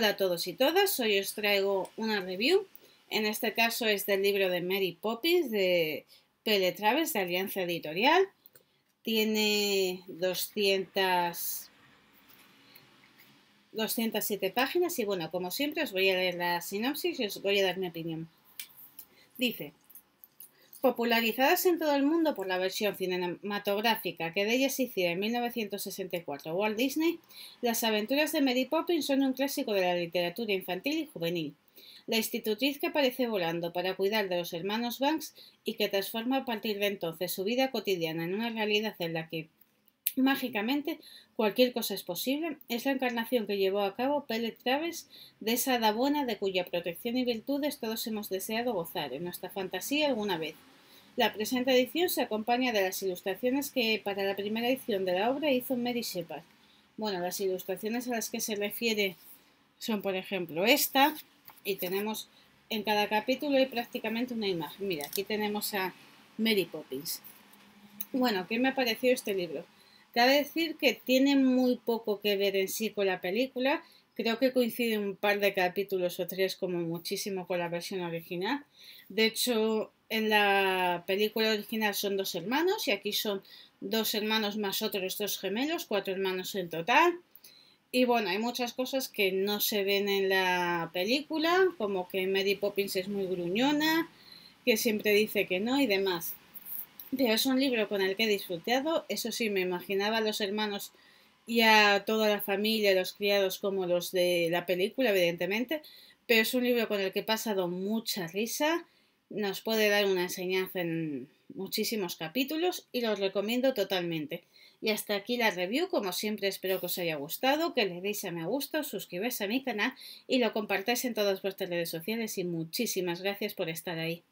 Hola a todos y todas, hoy os traigo una review, en este caso es del libro de Mary Poppins de Pele Traves de Alianza Editorial. Tiene 200, 207 páginas y bueno, como siempre os voy a leer la sinopsis y os voy a dar mi opinión. Dice, Popularizadas en todo el mundo por la versión cinematográfica que de ellas hiciera en 1964 Walt Disney, las aventuras de Mary Poppins son un clásico de la literatura infantil y juvenil. La institutriz que aparece volando para cuidar de los hermanos Banks y que transforma a partir de entonces su vida cotidiana en una realidad en la que Mágicamente, cualquier cosa es posible. Es la encarnación que llevó a cabo Pellet Traves de esa hada buena de cuya protección y virtudes todos hemos deseado gozar en nuestra fantasía alguna vez. La presente edición se acompaña de las ilustraciones que para la primera edición de la obra hizo Mary Shepard. Bueno, las ilustraciones a las que se refiere son, por ejemplo, esta, y tenemos en cada capítulo hay prácticamente una imagen. Mira, aquí tenemos a Mary Poppins. Bueno, ¿qué me ha parecido este libro? Cabe decir que tiene muy poco que ver en sí con la película, creo que coincide un par de capítulos o tres como muchísimo con la versión original. De hecho, en la película original son dos hermanos y aquí son dos hermanos más otros dos gemelos, cuatro hermanos en total. Y bueno, hay muchas cosas que no se ven en la película, como que Mary Poppins es muy gruñona, que siempre dice que no y demás. Pero es un libro con el que he disfrutado, eso sí, me imaginaba a los hermanos y a toda la familia, los criados como los de la película, evidentemente, pero es un libro con el que he pasado mucha risa, nos puede dar una enseñanza en muchísimos capítulos y los recomiendo totalmente. Y hasta aquí la review, como siempre espero que os haya gustado, que le deis a me gusta, os suscribáis a mi canal y lo compartáis en todas vuestras redes sociales y muchísimas gracias por estar ahí.